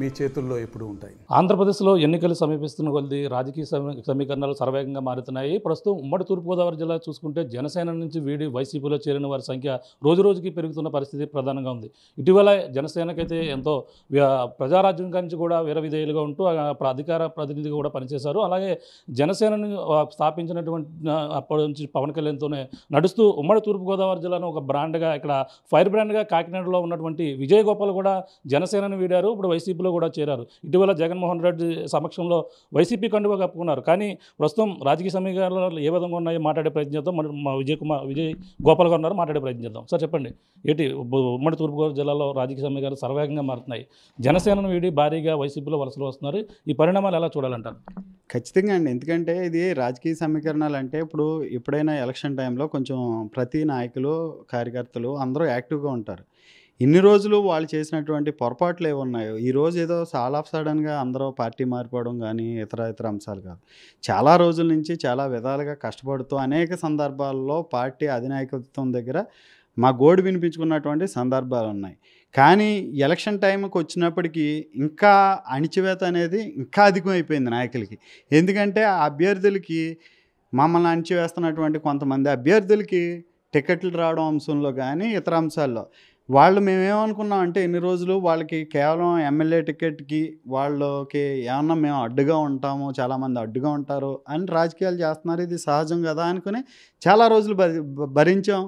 మీ చేతుల్లో ఎప్పుడు ఉంటాయి ఆంధ్రప్రదేశ్లో ఎన్నికలు సమీపిస్తున్న కొలది రాజకీయ సమీకరణాలు సర్వేగంగా మారుతున్నాయి ప్రస్తుతం ఉమ్మడి తూర్పుగోదావరి జిల్లా చూసుకుంటే జనసేన నుంచి వీడి వైసీపీలో చేరిన వారి సంఖ్య రోజు రోజుకి పెరుగుతున్న పరిస్థితి ప్రధానంగా ఉంది ఇటీవల జనసేనకైతే ఎంతో ప్రజారాజ్యం నుంచి కూడా వీరవిధేయులుగా ఉంటూ అధికార ప్రతినిధిగా కూడా పనిచేశారు అలాగే జనసేనను స్థాపించినటువంటి అప్పటి నుంచి పవన్ కళ్యాణ్తోనే నడుస్తూ ఉమ్మడి తూర్పుగోదావరి జిల్లాను ఒక బ్రాండ్గా ఇక్కడ ఫైర్ బ్రాండ్గా కాకినాడలో ఉన్నటువంటి విజయగోపాల్ కూడా జనసేనను వీడారు ఇప్పుడు వైసీపీ ఎంపీలో కూడా చేరారు ఇటీవల జగన్మోహన్ రెడ్డి సమక్షంలో వైసీపీ కండువా కప్పుకున్నారు కానీ ప్రస్తుతం రాజకీయ సమీకరణాలు ఏ విధంగా ఉన్నాయో మాట్లాడే ప్రయత్నం చేద్దాం మా విజయ్ కుమార్ విజయ్ గోపాల్ గారు ఉన్నారు మాట్లాడే ప్రయత్నం చేద్దాం సార్ చెప్పండి ఏంటి ఉమ్మడి తూర్పుగోదావరి జిల్లాలో రాజకీయ సమీకరణ సర్వేగంగా మారుతున్నాయి జనసేనను వీడి భారీగా వైసీపీలో వలసలు వస్తున్నారు ఈ పరిణామాలు ఎలా చూడాలంటారు ఖచ్చితంగా అండి ఎందుకంటే ఇది రాజకీయ సమీకరణాలు అంటే ఇప్పుడు ఎప్పుడైనా ఎలక్షన్ టైంలో కొంచెం ప్రతి నాయకులు కార్యకర్తలు అందరూ యాక్టివ్గా ఉంటారు ఇన్ని రోజులు వాళ్ళు చేసినటువంటి పొరపాట్లు ఏమున్నాయో ఈరోజు ఏదో సాల్ ఆఫ్ సడన్గా అందరూ పార్టీ మారిపోవడం కానీ ఇతర ఇతర అంశాలు కాదు చాలా రోజుల నుంచి చాలా విధాలుగా కష్టపడుతూ అనేక సందర్భాల్లో పార్టీ అధినాయకత్వం దగ్గర మా గోడు వినిపించుకున్నటువంటి సందర్భాలు ఉన్నాయి కానీ ఎలక్షన్ టైంకి వచ్చినప్పటికీ ఇంకా అణిచివేత అనేది ఇంకా అధికమైపోయింది నాయకులకి ఎందుకంటే ఆ అభ్యర్థులకి మమ్మల్ని అణిచివేస్తున్నటువంటి కొంతమంది అభ్యర్థులకి టికెట్లు రావడం అంశంలో కానీ ఇతర అంశాల్లో వాళ్ళు మేమేమనుకున్నాం అంటే ఎన్ని రోజులు వాళ్ళకి కేవలం ఎమ్మెల్యే టికెట్కి వాళ్ళకి ఏమన్నా మేము అడ్డుగా ఉంటాము చాలామంది అడ్డుగా ఉంటారు అని రాజకీయాలు చేస్తున్నారు ఇది సహజం కదా అనుకుని చాలా రోజులు భరించాం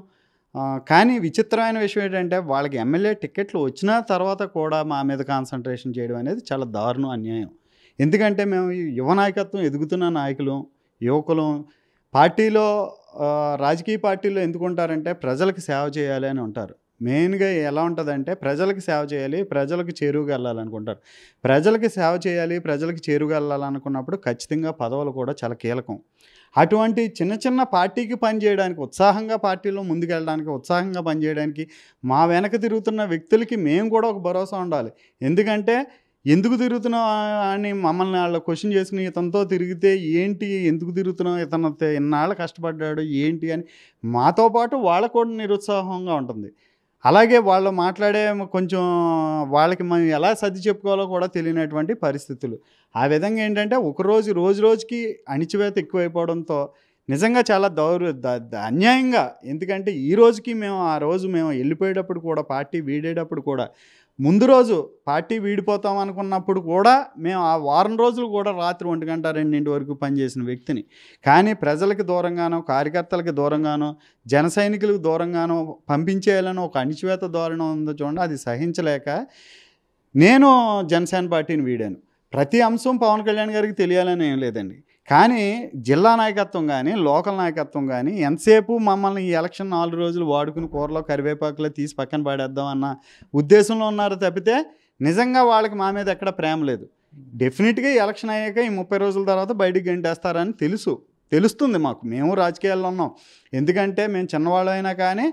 కానీ విచిత్రమైన విషయం ఏంటంటే వాళ్ళకి ఎమ్మెల్యే టికెట్లు వచ్చిన తర్వాత కూడా మా మీద కాన్సన్ట్రేషన్ చేయడం అనేది చాలా దారుణం అన్యాయం ఎందుకంటే మేము యువ నాయకత్వం ఎదుగుతున్న నాయకులు యువకులు పార్టీలో రాజకీయ పార్టీలో ఎందుకుంటారంటే ప్రజలకు సేవ చేయాలి అని ఉంటారు మెయిన్గా ఎలా ఉంటుందంటే ప్రజలకు సేవ చేయాలి ప్రజలకు చేరువుగా వెళ్ళాలనుకుంటారు ప్రజలకు సేవ చేయాలి ప్రజలకు చేరువుగా వెళ్ళాలనుకున్నప్పుడు ఖచ్చితంగా పదవులు కూడా చాలా కీలకం అటువంటి చిన్న చిన్న పార్టీకి పనిచేయడానికి ఉత్సాహంగా పార్టీలో ముందుకెళ్ళడానికి ఉత్సాహంగా పనిచేయడానికి మా వెనక తిరుగుతున్న వ్యక్తులకి మేము కూడా ఒక భరోసా ఉండాలి ఎందుకంటే ఎందుకు తిరుగుతున్నావు అని మమ్మల్ని వాళ్ళ క్వశ్చన్ చేసుకుని ఇతనితో తిరిగితే ఏంటి ఎందుకు తిరుగుతున్నావు ఇతను ఇన్నాళ్ళు కష్టపడ్డాడు ఏంటి అని మాతో పాటు వాళ్ళ కూడా నిరుత్సాహంగా ఉంటుంది అలాగే వాళ్ళు మాట్లాడే కొంచెం వాళ్ళకి మనం ఎలా సర్ది చెప్పుకోవాలో కూడా తెలియనటువంటి పరిస్థితులు ఆ విధంగా ఏంటంటే ఒకరోజు రోజు రోజుకి అణిచివేత ఎక్కువైపోవడంతో నిజంగా చాలా దౌర్ అన్యాయంగా ఎందుకంటే ఈ రోజుకి మేము ఆ రోజు మేము వెళ్ళిపోయేటప్పుడు కూడా పార్టీ వీడేటప్పుడు కూడా ముందు రోజు పార్టీ వీడిపోతాం అనుకున్నప్పుడు కూడా మేము ఆ వారం రోజులు కూడా రాత్రి ఒంటి గంట రెండింటి వరకు పనిచేసిన వ్యక్తిని కానీ ప్రజలకు దూరంగానో కార్యకర్తలకు దూరంగానో జన సైనికులకు దూరంగానో పంపించేయాలని ఒక అణిచివేత ధోరణ ఉందో చూడండి అది సహించలేక నేను జనసేన పార్టీని వీడాను ప్రతి అంశం పవన్ కళ్యాణ్ గారికి తెలియాలని ఏం లేదండి కానీ జిల్లా నాయకత్వం కానీ లోకల్ నాయకత్వం కానీ ఎంతసేపు మమ్మల్ని ఈ ఎలక్షన్ నాలుగు రోజులు వాడుకుని కూరలో కరివేపాకులో తీసి పక్కన పడేద్దాం అన్న ఉద్దేశంలో ఉన్నారు తప్పితే నిజంగా వాళ్ళకి మా మీద ఎక్కడ ప్రేమ లేదు డెఫినెట్గా ఎలక్షన్ అయ్యాక ఈ ముప్పై రోజుల తర్వాత బయటికి గెంటేస్తారని తెలుసు తెలుస్తుంది మాకు మేము రాజకీయాల్లో ఉన్నాం ఎందుకంటే మేము చిన్నవాళ్ళు అయినా కానీ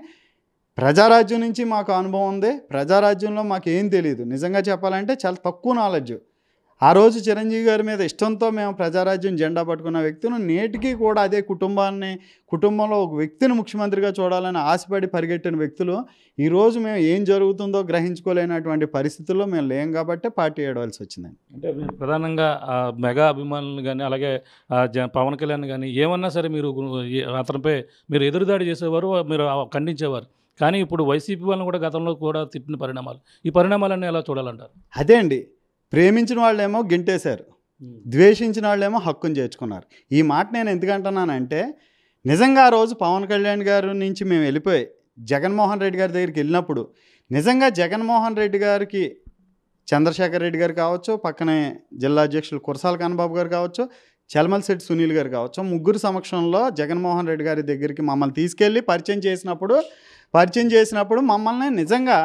ప్రజారాజ్యం నుంచి మాకు అనుభవం ఉంది ప్రజారాజ్యంలో మాకు ఏం తెలియదు నిజంగా చెప్పాలంటే చాలా తక్కువ నాలెడ్జ్ ఆ రోజు చిరంజీవి గారి మీద ఇష్టంతో మేము ప్రజారాజ్యం జెండా పట్టుకున్న వ్యక్తులు నేటికి కూడా అదే కుటుంబాన్ని కుటుంబంలో ఒక వ్యక్తిని ముఖ్యమంత్రిగా చూడాలని ఆశపడి పరిగెట్టిన వ్యక్తులు ఈరోజు మేము ఏం జరుగుతుందో గ్రహించుకోలేనటువంటి పరిస్థితుల్లో మేము లేం కాబట్టి పార్టీ ఏడవలసి వచ్చిందండి అంటే ప్రధానంగా మెగా అభిమానులు కానీ అలాగే పవన్ కళ్యాణ్ కానీ ఏమన్నా సరే మీరు అతనిపై మీరు ఎదురుదాడి చేసేవారు మీరు ఖండించేవారు కానీ ఇప్పుడు వైసీపీ వాళ్ళని కూడా గతంలో కూడా తిట్టిన పరిణామాలు ఈ పరిణామాలన్నీ ఎలా చూడాలంటారు అదే అండి ప్రేమించిన వాళ్ళేమో గింటేశారు ద్వేషించిన వాళ్ళేమో హక్కును చేర్చుకున్నారు ఈ మాట నేను ఎందుకంటున్నానంటే నిజంగా ఆ రోజు పవన్ కళ్యాణ్ గారి నుంచి మేము వెళ్ళిపోయి జగన్మోహన్ రెడ్డి గారి దగ్గరికి వెళ్ళినప్పుడు నిజంగా జగన్మోహన్ రెడ్డి గారికి చంద్రశేఖర్ రెడ్డి గారు కావచ్చు పక్కనే జిల్లా అధ్యక్షులు కురసాల కన్నబాబు గారు కావచ్చు చలమలశెట్టి సునీల్ గారు కావచ్చు ముగ్గురు సమక్షంలో జగన్మోహన్ రెడ్డి గారి దగ్గరికి మమ్మల్ని తీసుకెళ్ళి పరిచయం చేసినప్పుడు పరిచయం చేసినప్పుడు మమ్మల్ని నిజంగా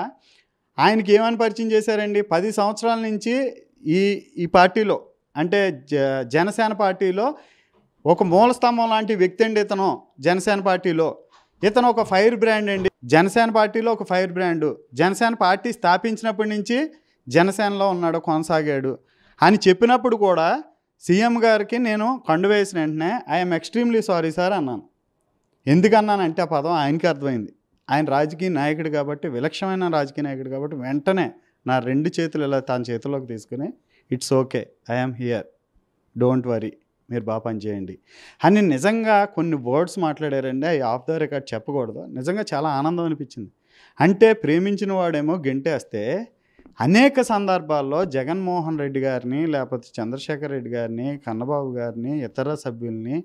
ఆయనకి ఏమని పరిచయం చేశారండి పది సంవత్సరాల నుంచి ఈ ఈ పార్టీలో అంటే జనసేన పార్టీలో ఒక మూల స్తంభం లాంటి వ్యక్తి అండి ఇతను జనసేన పార్టీలో ఇతను ఒక ఫైర్ బ్రాండ్ అండి జనసేన పార్టీలో ఒక ఫైర్ బ్రాండు జనసేన పార్టీ స్థాపించినప్పటి నుంచి జనసేనలో ఉన్నాడు కొనసాగాడు అని చెప్పినప్పుడు కూడా సీఎం గారికి నేను కండు వేసిన వెంటనే ఐఎమ్ ఎక్స్ట్రీమ్లీ సారీ సార్ అన్నాను ఎందుకన్నానంటే ఆ పదం ఆయనకి అర్థమైంది ఆయన రాజకీయ నాయకుడు కాబట్టి విలక్షణమైన రాజకీయ నాయకుడు కాబట్టి వెంటనే నా రెండు చేతులు ఇలా తన చేతిలోకి తీసుకుని it's okay I'm here don't worry మీరు బాగా పనిచేయండి అని నిజంగా కొన్ని వర్డ్స్ మాట్లాడారండి అవి ఆఫ్ ద రికార్డ్ చెప్పకూడదు నిజంగా చాలా ఆనందం అనిపించింది అంటే ప్రేమించిన వాడేమో గెంటేస్తే అనేక సందర్భాల్లో జగన్మోహన్ రెడ్డి గారిని లేకపోతే చంద్రశేఖర్ రెడ్డి గారిని కన్నబాబు గారిని ఇతర సభ్యుల్ని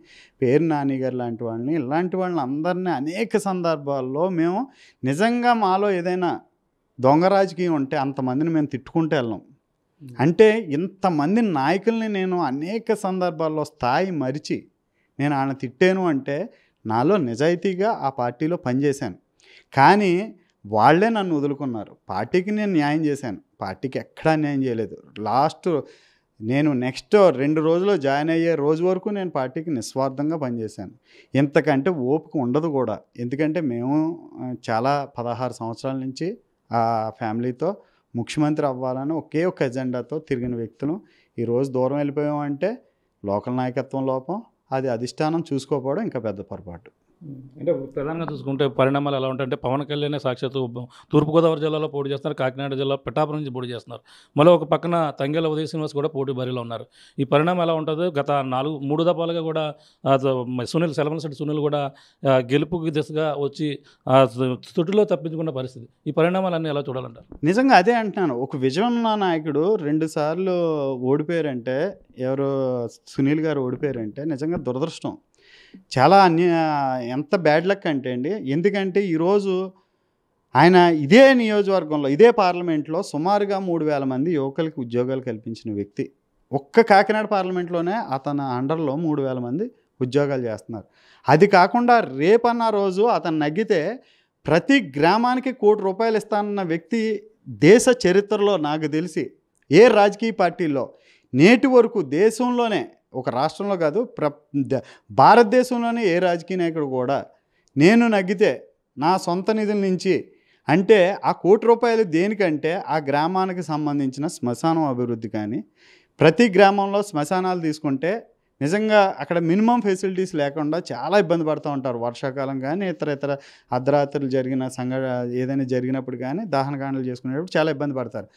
పేరు నాని గారు లాంటి వాళ్ళని ఇలాంటి వాళ్ళని అందరినీ అనేక సందర్భాల్లో మేము నిజంగా మాలో ఏదైనా దొంగ రాజకీయం ఉంటే అంతమందిని మేము తిట్టుకుంటూ వెళ్ళాం అంటే ఇంతమంది నాయకుల్ని నేను అనేక సందర్భాల్లో స్థాయి మరిచి నేను ఆయన తిట్టాను అంటే నాలో నిజాయితీగా ఆ పార్టీలో పనిచేశాను కానీ వాళ్లే నన్ను వదులుకున్నారు పార్టీకి నేను న్యాయం చేశాను పార్టీకి ఎక్కడా న్యాయం చేయలేదు లాస్ట్ నేను నెక్స్ట్ రెండు రోజులు జాయిన్ అయ్యే రోజు వరకు నేను పార్టీకి నిస్వార్థంగా పనిచేశాను ఇంతకంటే ఓపిక ఉండదు కూడా ఎందుకంటే మేము చాలా పదహారు సంవత్సరాల నుంచి ఆ ఫ్యామిలీతో ముఖ్యమంత్రి అవ్వాలని ఒకే ఒక ఎజెండాతో తిరిగిన వ్యక్తులు ఈరోజు దూరం వెళ్ళిపోయామంటే లోకల్ నాయకత్వం లోపం అది అధిష్టానం చూసుకోకపోవడం ఇంకా పెద్ద పొరపాటు అంటే ప్రధానంగా చూసుకుంటే పరిణామాలు ఎలా ఉంటాయంటే పవన్ కళ్యాణ్ సాక్షాత్ తూర్పుగోదావరి జిల్లాలో పోటీ చేస్తున్నారు కాకినాడ జిల్లా పిఠాపురం నుంచి పోటీ చేస్తున్నారు మళ్ళీ ఒక పక్కన తంగేల ఉదయ శ్రీనివాస్ కూడా పోటీ బరిలో ఉన్నారు ఈ పరిణామం ఎలా ఉంటుంది గత నాలుగు మూడు దఫాలుగా కూడా సునీల్ సెలవనసెట్టి సునీల్ కూడా గెలుపుకి దిశగా వచ్చి తుటిలో తప్పించుకున్న పరిస్థితి ఈ పరిణామాలు అన్నీ ఎలా చూడాలంటారు నిజంగా అదే అంటున్నాను ఒక విజయన్న నాయకుడు రెండుసార్లు ఓడిపోయారంటే ఎవరు సునీల్ గారు ఓడిపోయారంటే నిజంగా దురదృష్టం చాలా అన్య ఎంత బ్యాడ్ లక్ అంటే అండి ఎందుకంటే ఈరోజు ఆయన ఇదే నియోజకవర్గంలో ఇదే పార్లమెంట్లో సుమారుగా మూడు వేల మంది యువకులకి ఉద్యోగాలు కల్పించిన వ్యక్తి ఒక్క కాకినాడ పార్లమెంట్లోనే అతని అండర్లో మూడు వేల మంది ఉద్యోగాలు చేస్తున్నారు అది కాకుండా రేపన్న రోజు అతను నగ్గితే ప్రతి గ్రామానికి కోటి రూపాయలు ఇస్తానన్న వ్యక్తి దేశ చరిత్రలో నాకు తెలిసి ఏ రాజకీయ పార్టీల్లో నేటి వరకు దేశంలోనే ఒక రాష్ట్రంలో కాదు ప్ర భారతదేశంలోనే ఏ రాజకీయ నాయకుడు కూడా నేను నగ్గితే నా సొంత నిధుల నుంచి అంటే ఆ కోటి రూపాయలు దేనికంటే ఆ గ్రామానికి సంబంధించిన శ్మశానం అభివృద్ధి కానీ ప్రతి గ్రామంలో శ్మశానాలు తీసుకుంటే నిజంగా అక్కడ మినిమం ఫెసిలిటీస్ లేకుండా చాలా ఇబ్బంది పడుతూ ఉంటారు వర్షాకాలం కానీ ఇతర ఇతర అర్ధరాత్రులు జరిగిన సంఘ ఏదైనా జరిగినప్పుడు కానీ దహనకాండలు చేసుకునేటప్పుడు చాలా ఇబ్బంది పడతారు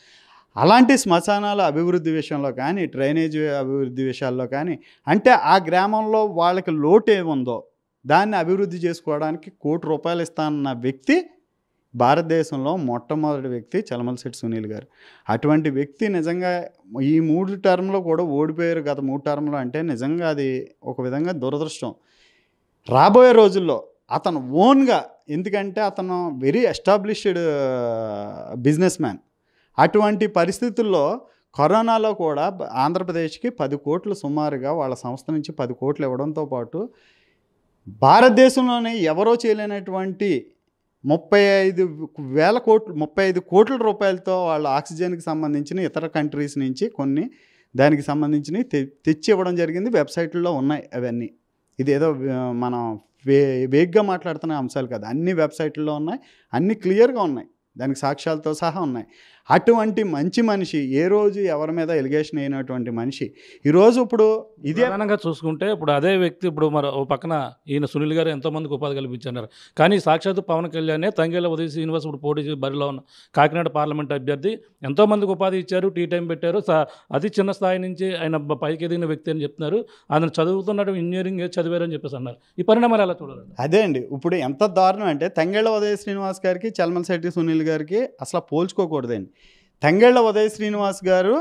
అలాంటి శ్మశానాల అభివృద్ధి విషయంలో కానీ డ్రైనేజ్ అభివృద్ధి విషయాల్లో కానీ అంటే ఆ గ్రామంలో వాళ్ళకి లోటు ఏముందో దాన్ని అభివృద్ధి చేసుకోవడానికి కోటి రూపాయలు ఇస్తానన్న వ్యక్తి భారతదేశంలో మొట్టమొదటి వ్యక్తి శెట్టి సునీల్ గారు అటువంటి వ్యక్తి నిజంగా ఈ మూడు టర్మ్లో కూడా ఓడిపోయారు గత మూడు టర్మ్లో అంటే నిజంగా అది ఒక విధంగా దురదృష్టం రాబోయే రోజుల్లో అతను ఓన్గా ఎందుకంటే అతను వెరీ ఎస్టాబ్లిష్డ్ బిజినెస్ మ్యాన్ అటువంటి పరిస్థితుల్లో కరోనాలో కూడా ఆంధ్రప్రదేశ్కి పది కోట్లు సుమారుగా వాళ్ళ సంస్థ నుంచి పది కోట్లు ఇవ్వడంతో పాటు భారతదేశంలోనే ఎవరో చేయలేనటువంటి ముప్పై ఐదు వేల కోట్లు ముప్పై ఐదు కోట్ల రూపాయలతో వాళ్ళ ఆక్సిజన్కి సంబంధించిన ఇతర కంట్రీస్ నుంచి కొన్ని దానికి సంబంధించినవి తె తెచ్చి ఇవ్వడం జరిగింది వెబ్సైట్లో ఉన్నాయి అవన్నీ ఇదేదో మనం వే వేగ్గా మాట్లాడుతున్న అంశాలు కాదు అన్ని వెబ్సైట్లో ఉన్నాయి అన్ని క్లియర్గా ఉన్నాయి దానికి సాక్ష్యాలతో సహా ఉన్నాయి అటువంటి మంచి మనిషి ఏ రోజు ఎవరి మీద ఎలిగేషన్ అయినటువంటి మనిషి ఈరోజు ఇప్పుడు ఇదే అనగా చూసుకుంటే ఇప్పుడు అదే వ్యక్తి ఇప్పుడు మరి ఓ పక్కన ఈయన సునీల్ గారు ఎంతోమందికి ఉపాధి కల్పించన్నారు కానీ సాక్షాత్ పవన్ కళ్యాణ్ తంగేళ్ళ ఉదయ శ్రీనివాస్ ఇప్పుడు పోటీ బరిలో ఉన్న కాకినాడ పార్లమెంట్ అభ్యర్థి ఎంతోమందికి ఉపాధి ఇచ్చారు టీ టైం పెట్టారు అతి చిన్న స్థాయి నుంచి ఆయన పైకి ఎదిగిన వ్యక్తి అని చెప్తున్నారు ఆయన చదువుతున్నట్టు ఇంజనీరింగ్ చదివారని చెప్పేసి అన్నారు ఈ పరిణామాలు ఎలా చూడాలి అదే అండి ఇప్పుడు ఎంత దారుణం అంటే తంగేళ్ళ ఉదయ శ్రీనివాస్ గారికి చల్మల్ శెట్టి సునీల్ గారికి అసలు పోల్చుకోకూడదండి తంగేళ్ల ఉదయ శ్రీనివాస్ గారు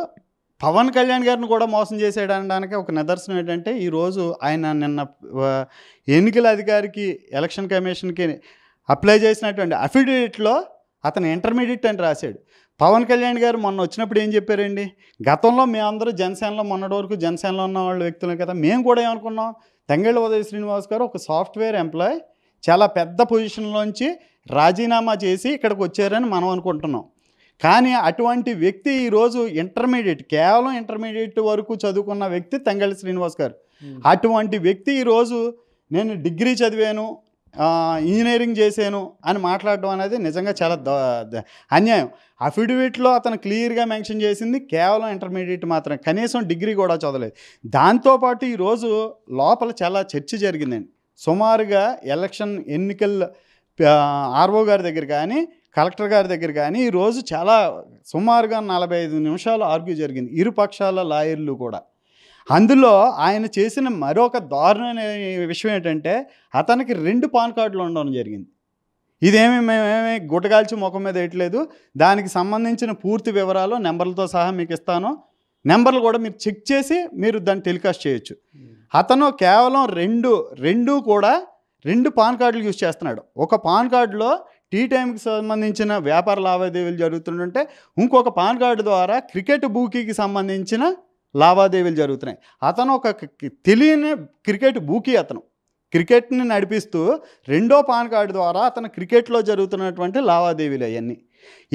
పవన్ కళ్యాణ్ గారిని కూడా మోసం చేసేయడానికి ఒక నిదర్శనం ఏంటంటే ఈరోజు ఆయన నిన్న ఎన్నికల అధికారికి ఎలక్షన్ కమిషన్కి అప్లై చేసినటువంటి అఫిడవిట్లో అతను ఇంటర్మీడియట్ అని రాశాడు పవన్ కళ్యాణ్ గారు మొన్న వచ్చినప్పుడు ఏం చెప్పారండి గతంలో మేమందరూ జనసేనలో మొన్నటి వరకు జనసేనలో ఉన్న వాళ్ళ వ్యక్తులే కదా మేము కూడా ఏమనుకున్నాం తెంగళ్ళ ఉదయ శ్రీనివాస్ గారు ఒక సాఫ్ట్వేర్ ఎంప్లాయ్ చాలా పెద్ద పొజిషన్లోంచి రాజీనామా చేసి ఇక్కడికి వచ్చారని మనం అనుకుంటున్నాం కానీ అటువంటి వ్యక్తి ఈరోజు ఇంటర్మీడియట్ కేవలం ఇంటర్మీడియట్ వరకు చదువుకున్న వ్యక్తి తంగళి శ్రీనివాస్ గారు అటువంటి వ్యక్తి ఈరోజు నేను డిగ్రీ చదివాను ఇంజనీరింగ్ చేశాను అని మాట్లాడడం అనేది నిజంగా చాలా అన్యాయం అఫిడవిట్లో అతను క్లియర్గా మెన్షన్ చేసింది కేవలం ఇంటర్మీడియట్ మాత్రం కనీసం డిగ్రీ కూడా చదవలేదు దాంతోపాటు ఈరోజు లోపల చాలా చర్చ జరిగిందండి సుమారుగా ఎలక్షన్ ఎన్నికల ఆర్ఓ గారి దగ్గర కానీ కలెక్టర్ గారి దగ్గర కానీ ఈరోజు చాలా సుమారుగా నలభై ఐదు నిమిషాలు ఆర్గ్యూ జరిగింది ఇరు పక్షాల లాయర్లు కూడా అందులో ఆయన చేసిన మరొక దారుణమైన విషయం ఏంటంటే అతనికి రెండు పాన్ కార్డులు ఉండడం జరిగింది ఇదేమి మేమేమి గుటగాల్చి ముఖం మీద వేయట్లేదు దానికి సంబంధించిన పూర్తి వివరాలు నెంబర్లతో సహా మీకు ఇస్తాను నెంబర్లు కూడా మీరు చెక్ చేసి మీరు దాన్ని టెలికాస్ట్ చేయొచ్చు అతను కేవలం రెండు రెండు కూడా రెండు పాన్ కార్డులు యూజ్ చేస్తున్నాడు ఒక పాన్ కార్డులో టీ టైంకి సంబంధించిన వ్యాపార లావాదేవీలు జరుగుతుంటే ఇంకొక పాన్ కార్డు ద్వారా క్రికెట్ బూకీకి సంబంధించిన లావాదేవీలు జరుగుతున్నాయి అతను ఒక తెలియని క్రికెట్ బూకీ అతను క్రికెట్ని నడిపిస్తూ రెండో పాన్ కార్డు ద్వారా అతను క్రికెట్లో జరుగుతున్నటువంటి లావాదేవీలు అవన్నీ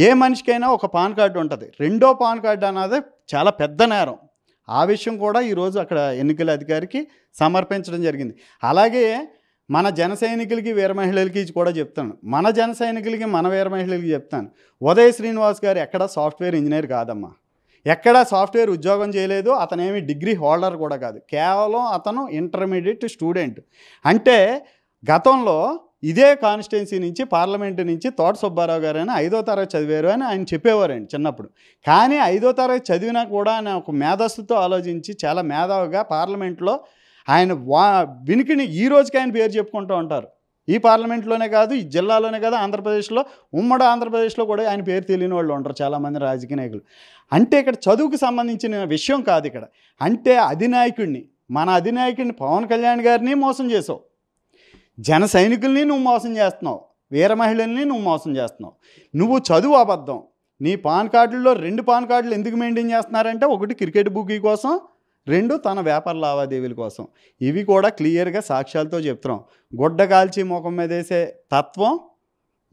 ఏ మనిషికైనా ఒక పాన్ కార్డు ఉంటుంది రెండో పాన్ కార్డు అన్నది చాలా పెద్ద నేరం ఆ విషయం కూడా ఈరోజు అక్కడ ఎన్నికల అధికారికి సమర్పించడం జరిగింది అలాగే మన జన సైనికులకి వీర మహిళలకి కూడా చెప్తాను మన జన సైనికులకి మన వీర మహిళలకి చెప్తాను ఉదయ్ శ్రీనివాస్ గారు ఎక్కడ సాఫ్ట్వేర్ ఇంజనీర్ కాదమ్మా ఎక్కడా సాఫ్ట్వేర్ ఉద్యోగం చేయలేదు అతనేమి డిగ్రీ హోల్డర్ కూడా కాదు కేవలం అతను ఇంటర్మీడియట్ స్టూడెంట్ అంటే గతంలో ఇదే కాన్స్టిట్యున్సీ నుంచి పార్లమెంటు నుంచి తోట సుబ్బారావు గారు అని ఐదో తరగతి చదివారు అని ఆయన చెప్పేవారండి చిన్నప్పుడు కానీ ఐదో తరగతి చదివినా కూడా ఆయన ఒక మేధస్సుతో ఆలోచించి చాలా మేధావుగా పార్లమెంట్లో ఆయన వా వినికిని ఈ రోజుకి ఆయన పేరు చెప్పుకుంటూ ఉంటారు ఈ పార్లమెంట్లోనే కాదు ఈ జిల్లాలోనే కాదు ఆంధ్రప్రదేశ్లో ఉమ్మడి ఆంధ్రప్రదేశ్లో కూడా ఆయన పేరు తెలియని వాళ్ళు ఉంటారు చాలామంది రాజకీయ నాయకులు అంటే ఇక్కడ చదువుకు సంబంధించిన విషయం కాదు ఇక్కడ అంటే అధినాయకుడిని మన అధినాయకుడిని పవన్ కళ్యాణ్ గారిని మోసం చేసావు జన సైనికుల్ని నువ్వు మోసం చేస్తున్నావు వీర మహిళల్ని నువ్వు మోసం చేస్తున్నావు నువ్వు చదువు అబద్ధం నీ పాన్ కార్డుల్లో రెండు పాన్ కార్డులు ఎందుకు మెయింటైన్ చేస్తున్నారంటే ఒకటి క్రికెట్ బుకీ కోసం రెండు తన వ్యాపార లావాదేవీల కోసం ఇవి కూడా క్లియర్గా సాక్ష్యాలతో చెప్తున్నాం గుడ్డ కాల్చి ముఖం మీద వేసే తత్వం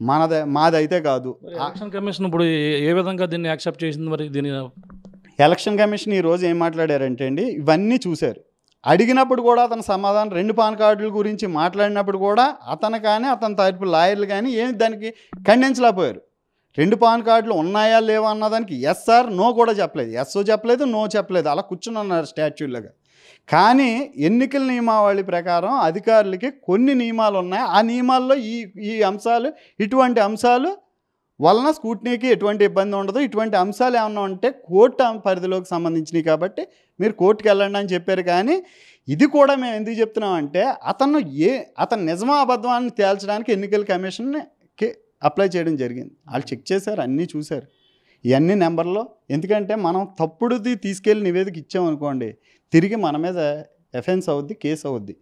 మనదే మాదైతే కాదు ఎలక్షన్ కమిషన్ ఇప్పుడు ఏ విధంగా దీన్ని యాక్సెప్ట్ చేసింది మరి దీని ఎలక్షన్ కమిషన్ ఈరోజు ఏం మాట్లాడారంటే అండి ఇవన్నీ చూశారు అడిగినప్పుడు కూడా అతను సమాధానం రెండు పాన్ కార్డుల గురించి మాట్లాడినప్పుడు కూడా అతను కానీ అతని తరపు లాయర్లు కానీ ఏమి దానికి ఖండించలేకపోయారు రెండు పాన్ కార్డులు ఉన్నాయా లేవా అన్నదానికి ఎస్ సార్ నో కూడా చెప్పలేదు ఎస్ చెప్పలేదు నో చెప్పలేదు అలా కూర్చుని ఉన్నారు స్టాచ్యూలుగా కానీ ఎన్నికల నియమావళి ప్రకారం అధికారులకి కొన్ని నియమాలు ఉన్నాయి ఆ నియమాల్లో ఈ ఈ అంశాలు ఇటువంటి అంశాలు వలన స్కూటినీకి ఎటువంటి ఇబ్బంది ఉండదు ఇటువంటి అంశాలు ఏమన్నా ఉంటే కోర్టు పరిధిలోకి సంబంధించినవి కాబట్టి మీరు కోర్టుకి వెళ్ళండి అని చెప్పారు కానీ ఇది కూడా మేము ఎందుకు చెప్తున్నామంటే అతను ఏ అతను నిజమా అబద్ధం అని తేల్చడానికి ఎన్నికల కమిషన్కి అప్లై చేయడం జరిగింది వాళ్ళు చెక్ చేశారు అన్నీ చూశారు ఇవన్నీ నెంబర్లో ఎందుకంటే మనం తప్పుడుది తీసుకెళ్ళి నివేదిక ఇచ్చామనుకోండి తిరిగి మన మీద ఎఫెన్స్ అవుద్ది కేసు అవుద్ది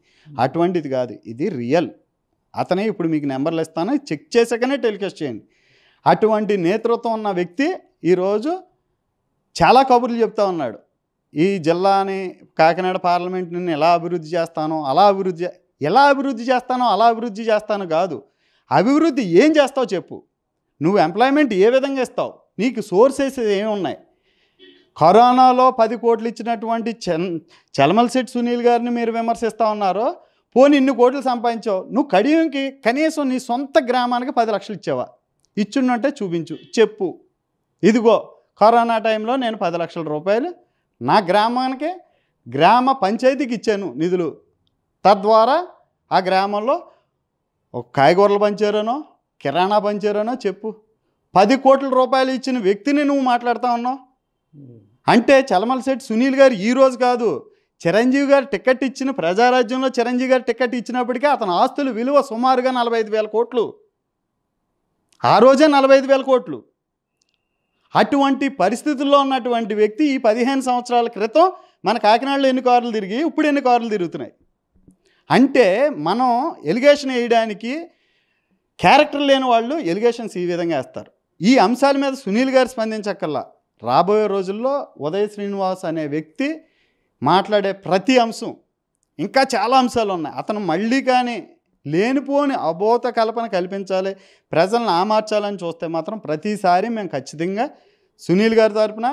అటువంటిది కాదు ఇది రియల్ అతనే ఇప్పుడు మీకు నెంబర్లు ఇస్తాను చెక్ చేశాకనే టెలికాస్ట్ చేయండి అటువంటి నేతృత్వం ఉన్న వ్యక్తి ఈరోజు చాలా కబుర్లు చెప్తా ఉన్నాడు ఈ జిల్లాని కాకినాడ పార్లమెంట్ని ఎలా అభివృద్ధి చేస్తానో అలా అభివృద్ధి ఎలా అభివృద్ధి చేస్తానో అలా అభివృద్ధి చేస్తాను కాదు అభివృద్ధి ఏం చేస్తావు చెప్పు నువ్వు ఎంప్లాయ్మెంట్ ఏ విధంగా ఇస్తావు నీకు సోర్సెస్ ఏమున్నాయి కరోనాలో పది కోట్లు ఇచ్చినటువంటి చలమల్ సెట్ సునీల్ గారిని మీరు విమర్శిస్తూ ఉన్నారో పోనీ ఇన్ని కోట్లు సంపాదించావు నువ్వు కడియంకి కనీసం నీ సొంత గ్రామానికి పది లక్షలు ఇచ్చావా ఇచ్చుండంటే చూపించు చెప్పు ఇదిగో కరోనా టైంలో నేను పది లక్షల రూపాయలు నా గ్రామానికి గ్రామ పంచాయతీకి ఇచ్చాను నిధులు తద్వారా ఆ గ్రామంలో ఒక కాయగూరలు పంచారనో కిరాణా పంచారనో చెప్పు పది కోట్ల రూపాయలు ఇచ్చిన వ్యక్తిని నువ్వు మాట్లాడుతా ఉన్నావు అంటే చలమల శెట్టి సునీల్ గారు ఈరోజు కాదు చిరంజీవి గారు టికెట్ ఇచ్చిన ప్రజారాజ్యంలో చిరంజీవి గారు టికెట్ ఇచ్చినప్పటికీ అతని ఆస్తులు విలువ సుమారుగా నలభై ఐదు వేల కోట్లు ఆ రోజే నలభై ఐదు వేల కోట్లు అటువంటి పరిస్థితుల్లో ఉన్నటువంటి వ్యక్తి ఈ పదిహేను సంవత్సరాల క్రితం మన కాకినాడలో ఎన్ని కార్లు తిరిగి ఇప్పుడు ఎన్ని కార్లు తిరుగుతున్నాయి అంటే మనం ఎలిగేషన్ వేయడానికి క్యారెక్టర్ లేని వాళ్ళు ఎలిగేషన్స్ ఈ విధంగా వేస్తారు ఈ అంశాల మీద సునీల్ గారు స్పందించక్కల్లా రాబోయే రోజుల్లో ఉదయ శ్రీనివాస్ అనే వ్యక్తి మాట్లాడే ప్రతి అంశం ఇంకా చాలా అంశాలు ఉన్నాయి అతను మళ్ళీ కానీ లేనిపోని అబోత కల్పన కల్పించాలి ప్రజలను ఆమార్చాలని చూస్తే మాత్రం ప్రతిసారి మేము ఖచ్చితంగా సునీల్ గారి తరపున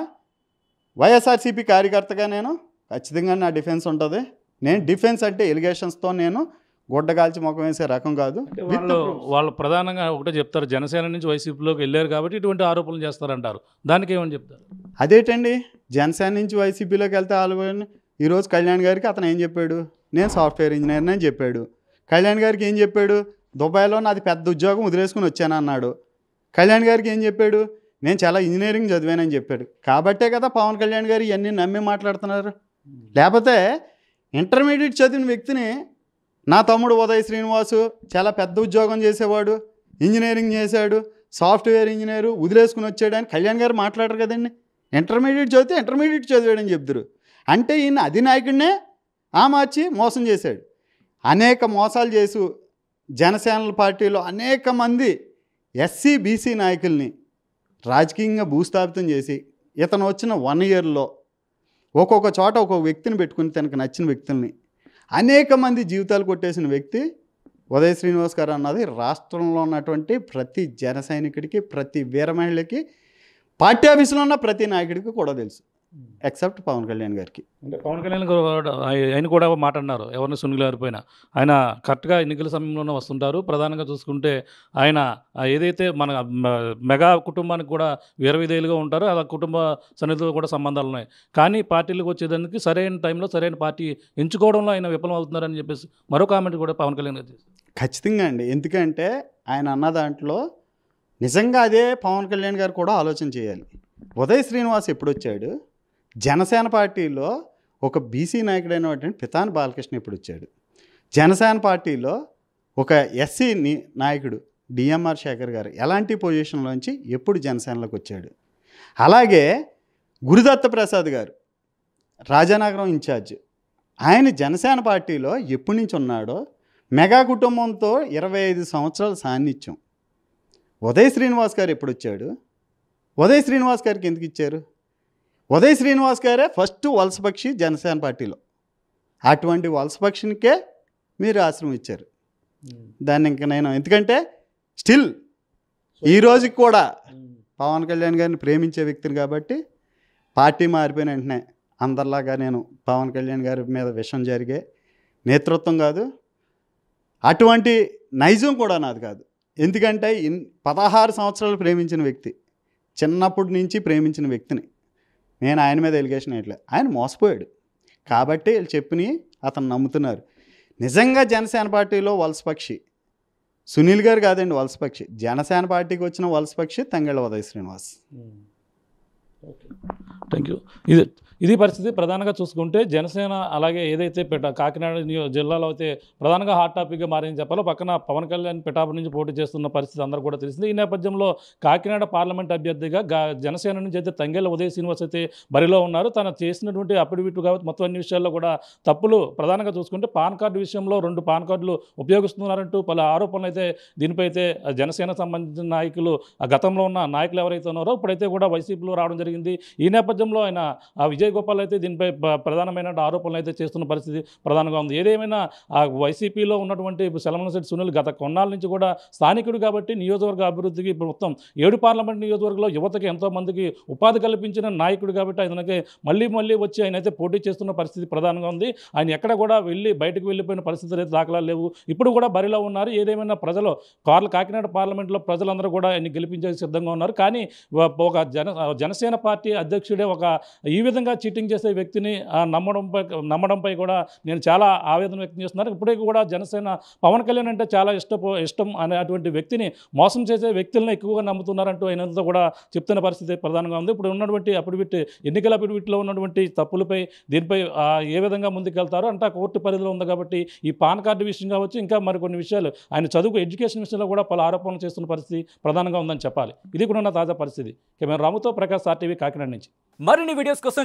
వైఎస్ఆర్సీపీ కార్యకర్తగా నేను ఖచ్చితంగా నా డిఫెన్స్ ఉంటుంది నేను డిఫెన్స్ అంటే ఎలిగేషన్స్తో నేను గుడ్డగాల్చి ముఖం వేసే రకం కాదు వాళ్ళు వాళ్ళు ప్రధానంగా ఒకటే చెప్తారు జనసేన నుంచి వైసీపీలోకి వెళ్ళారు కాబట్టి ఇటువంటి ఆరోపణలు చేస్తారంటారు దానికి ఏమని చెప్తారు అదేటండి జనసేన నుంచి వైసీపీలోకి వెళ్తే ఆలోచన ఈరోజు కళ్యాణ్ గారికి అతను ఏం చెప్పాడు నేను సాఫ్ట్వేర్ ఇంజనీర్ అని చెప్పాడు కళ్యాణ్ గారికి ఏం చెప్పాడు దుబాయ్లో నాది పెద్ద ఉద్యోగం వదిలేసుకుని వచ్చాను అన్నాడు కళ్యాణ్ గారికి ఏం చెప్పాడు నేను చాలా ఇంజనీరింగ్ చదివానని చెప్పాడు కాబట్టే కదా పవన్ కళ్యాణ్ గారు ఇవన్నీ నమ్మి మాట్లాడుతున్నారు లేకపోతే ఇంటర్మీడియట్ చదివిన వ్యక్తిని నా తమ్ముడు ఉదయ్ శ్రీనివాసు చాలా పెద్ద ఉద్యోగం చేసేవాడు ఇంజనీరింగ్ చేశాడు సాఫ్ట్వేర్ ఇంజనీరు వదిలేసుకుని వచ్చాడని కళ్యాణ్ గారు మాట్లాడరు కదండి ఇంటర్మీడియట్ చదివితే ఇంటర్మీడియట్ చదివాడని చెప్తారు అంటే ఈయన అధినాయకుడినే ఆ మార్చి మోసం చేశాడు అనేక మోసాలు చేసు జనసేన పార్టీలో అనేక మంది ఎస్సీ బీసీ నాయకుల్ని రాజకీయంగా భూస్థాపితం చేసి ఇతను వచ్చిన వన్ ఇయర్లో ఒక్కొక్క చోట ఒక్కొక్క వ్యక్తిని పెట్టుకుని తనకు నచ్చిన వ్యక్తుల్ని అనేక మంది జీవితాలు కొట్టేసిన వ్యక్తి ఉదయ శ్రీనివాస్ గారు అన్నది రాష్ట్రంలో ఉన్నటువంటి ప్రతి జన సైనికుడికి ప్రతి వీర మహిళకి పార్టీ ఆఫీసులో ఉన్న ప్రతి నాయకుడికి కూడా తెలుసు ఎక్సెప్ట్ పవన్ కళ్యాణ్ గారికి అంటే పవన్ కళ్యాణ్ గారు ఆయన కూడా మాట అన్నారు ఎవరిని సునీలారిపోయినా ఆయన కరెక్ట్గా ఎన్నికల సమయంలోనే వస్తుంటారు ప్రధానంగా చూసుకుంటే ఆయన ఏదైతే మన మెగా కుటుంబానికి కూడా వీరవిధేయులుగా ఉంటారో అలా కుటుంబ సన్నిధులు కూడా సంబంధాలు ఉన్నాయి కానీ పార్టీలకు వచ్చేదానికి సరైన టైంలో సరైన పార్టీ ఎంచుకోవడంలో ఆయన విఫలం అవుతున్నారని చెప్పేసి మరో కామెంట్ కూడా పవన్ కళ్యాణ్ గారు ఖచ్చితంగా అండి ఎందుకంటే ఆయన అన్న దాంట్లో నిజంగా అదే పవన్ కళ్యాణ్ గారు కూడా ఆలోచన చేయాలి ఉదయ్ శ్రీనివాస్ ఎప్పుడు వచ్చాడు జనసేన పార్టీలో ఒక బీసీ వాటిని పితాని బాలకృష్ణ ఇప్పుడు వచ్చాడు జనసేన పార్టీలో ఒక ఎస్సీ నాయకుడు డిఎంఆర్ శేఖర్ గారు ఎలాంటి పొజిషన్లోంచి ఎప్పుడు జనసేనలోకి వచ్చాడు అలాగే గురుదత్త ప్రసాద్ గారు రాజానగరం ఇన్ఛార్జ్ ఆయన జనసేన పార్టీలో ఎప్పటి నుంచి ఉన్నాడో మెగా కుటుంబంతో ఇరవై ఐదు సంవత్సరాల సాన్నిధ్యం ఉదయ్ శ్రీనివాస్ గారు ఎప్పుడు వచ్చాడు ఉదయ్ శ్రీనివాస్ గారికి ఎందుకు ఇచ్చారు ఉదయ్ శ్రీనివాస్ గారే ఫస్ట్ వలసపక్షి జనసేన పార్టీలో అటువంటి వలసపక్షినికే మీరు ఆశ్రమం ఇచ్చారు hmm. దాన్ని ఇంకా నేను ఎందుకంటే స్టిల్ ఈ రోజుకి కూడా hmm. పవన్ కళ్యాణ్ గారిని ప్రేమించే వ్యక్తిని కాబట్టి పార్టీ మారిపోయిన వెంటనే అందరిలాగా నేను పవన్ కళ్యాణ్ గారి మీద విషం జరిగే నేతృత్వం కాదు అటువంటి నైజం కూడా నాది కాదు ఎందుకంటే ఇన్ పదహారు సంవత్సరాలు ప్రేమించిన వ్యక్తి చిన్నప్పటి నుంచి ప్రేమించిన వ్యక్తిని నేను ఆయన మీద ఎలిగేషన్ వేయట్లేదు ఆయన మోసపోయాడు కాబట్టి వీళ్ళు చెప్పిని అతను నమ్ముతున్నారు నిజంగా జనసేన పార్టీలో వలసపక్షి సునీల్ గారు కాదండి వలసపక్షి జనసేన పార్టీకి వచ్చిన వలసపక్షి Thangalla Udaya Srinivas thank hmm. You ఇది ఇది పరిస్థితి ప్రధానంగా చూసుకుంటే జనసేన అలాగే ఏదైతే పిట కాకినాడ జిల్లాలో అయితే ప్రధానంగా హాట్ టాపిక్గా మారిందని చెప్పాలో పక్కన పవన్ కళ్యాణ్ పిఠాపు నుంచి పోటీ చేస్తున్న పరిస్థితి అందరూ కూడా తెలిసింది ఈ నేపథ్యంలో కాకినాడ పార్లమెంట్ అభ్యర్థిగా జనసేన నుంచి అయితే తంగేళ్ళ ఉదయ శ్రీనివాస్ అయితే బరిలో ఉన్నారు తను చేసినటువంటి వీటి కాబట్టి మొత్తం అన్ని విషయాల్లో కూడా తప్పులు ప్రధానంగా చూసుకుంటే పాన్ కార్డు విషయంలో రెండు పాన్ కార్డులు ఉపయోగిస్తున్నారంటూ పలు ఆరోపణలు అయితే దీనిపై అయితే జనసేన సంబంధించిన నాయకులు గతంలో ఉన్న నాయకులు ఎవరైతే ఉన్నారో ఇప్పుడైతే కూడా వైసీపీలో రావడం జరిగింది ఈ నేపథ్యంలో ఆయన విజయ్ వేణుగోపాల్ అయితే దీనిపై ప్రధానమైన ఆరోపణలు అయితే చేస్తున్న పరిస్థితి ప్రధానంగా ఉంది ఏదేమైనా ఆ వైసీపీలో ఉన్నటువంటి శెట్టి సునీల్ గత కొన్నాళ్ళ నుంచి కూడా స్థానికుడు కాబట్టి నియోజకవర్గ అభివృద్ధికి మొత్తం ఏడు పార్లమెంట్ నియోజకవర్గంలో యువతకు ఎంతోమందికి ఉపాధి కల్పించిన నాయకుడు కాబట్టి ఆయనకి మళ్ళీ మళ్ళీ వచ్చి ఆయన అయితే పోటీ చేస్తున్న పరిస్థితి ప్రధానంగా ఉంది ఆయన ఎక్కడ కూడా వెళ్ళి బయటకు వెళ్ళిపోయిన పరిస్థితులు అయితే దాఖలా లేవు ఇప్పుడు కూడా బరిలో ఉన్నారు ఏదేమైనా ప్రజలు కార్లు కాకినాడ పార్లమెంట్లో ప్రజలందరూ కూడా ఆయన గెలిపించే సిద్ధంగా ఉన్నారు కానీ ఒక జన జనసేన పార్టీ అధ్యక్షుడే ఒక ఈ విధంగా చీటింగ్ చేసే వ్యక్తిని నమ్మడంపై నమ్మడంపై కూడా నేను చాలా ఆవేదన వ్యక్తం చేస్తున్నాను ఇప్పుడే కూడా జనసేన పవన్ కళ్యాణ్ అంటే చాలా ఇష్టపో ఇష్టం అనే అటువంటి వ్యక్తిని మోసం చేసే వ్యక్తులను ఎక్కువగా నమ్ముతున్నారంటూ ఆయనంతా కూడా చెప్తున్న పరిస్థితి ప్రధానంగా ఉంది ఇప్పుడు ఉన్నటువంటి అప్పుడు అపిడివిట్ ఎన్నికల వీటిలో ఉన్నటువంటి తప్పులపై దీనిపై ఏ విధంగా ముందుకెళ్తారో అంటే కోర్టు పరిధిలో ఉంది కాబట్టి ఈ పాన్ కార్డు విషయం కావచ్చు ఇంకా మరికొన్ని విషయాలు ఆయన చదువుకు ఎడ్యుకేషన్ విషయంలో కూడా పలు ఆరోపణలు చేస్తున్న పరిస్థితి ప్రధానంగా ఉందని చెప్పాలి ఇది కూడా ఉన్న తాజా పరిస్థితి కెమెరా రాముతో ప్రకాశ్ ఆర్టీవీ కాకినాడ నుంచి మరిన్ని వీడియోస్ కోసం